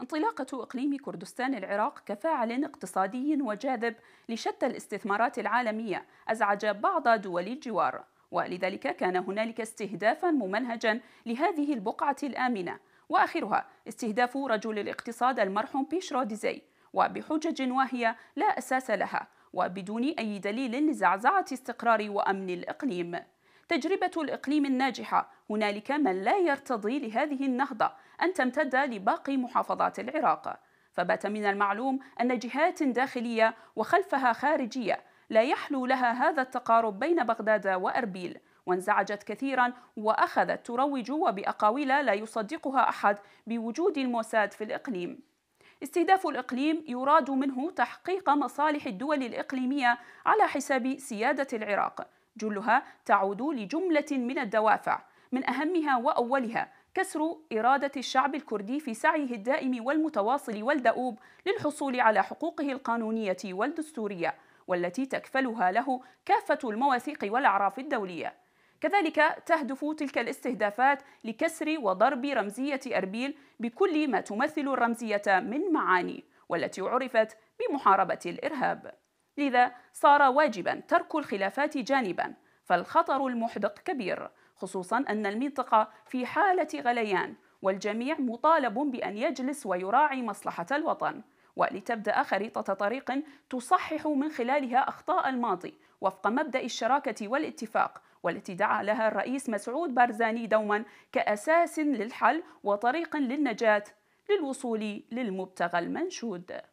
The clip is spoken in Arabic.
انطلاقة إقليم كردستان العراق كفاعل اقتصادي وجاذب لشتى الاستثمارات العالمية أزعج بعض دول الجوار ولذلك كان هنالك استهدافا ممنهجا لهذه البقعة الآمنة وآخرها استهداف رجل الاقتصاد المرحوم بيشرو ديزي وبحجج واهية لا أساس لها وبدون أي دليل لزعزعة استقرار وأمن الإقليم تجربة الإقليم الناجحة هنالك من لا يرتضي لهذه النهضة أن تمتد لباقي محافظات العراق فبات من المعلوم أن جهات داخلية وخلفها خارجية لا يحلو لها هذا التقارب بين بغداد وأربيل وانزعجت كثيرا وأخذت تروج وبأقاويل لا يصدقها أحد بوجود الموساد في الإقليم استهداف الإقليم يراد منه تحقيق مصالح الدول الإقليمية على حساب سيادة العراق جلها تعود لجملة من الدوافع من أهمها وأولها كسر إرادة الشعب الكردي في سعيه الدائم والمتواصل والدؤوب للحصول على حقوقه القانونية والدستورية والتي تكفلها له كافة المواثيق والأعراف الدولية كذلك تهدف تلك الاستهدافات لكسر وضرب رمزية أربيل بكل ما تمثل الرمزية من معاني والتي عرفت بمحاربة الإرهاب لذا صار واجبا ترك الخلافات جانبا فالخطر المحدق كبير خصوصا أن المنطقة في حالة غليان والجميع مطالب بأن يجلس ويراعي مصلحة الوطن ولتبدأ خريطة طريق تصحح من خلالها أخطاء الماضي وفق مبدأ الشراكة والاتفاق والتي دعا لها الرئيس مسعود بارزاني دوما كأساس للحل وطريق للنجاة للوصول للمبتغى المنشود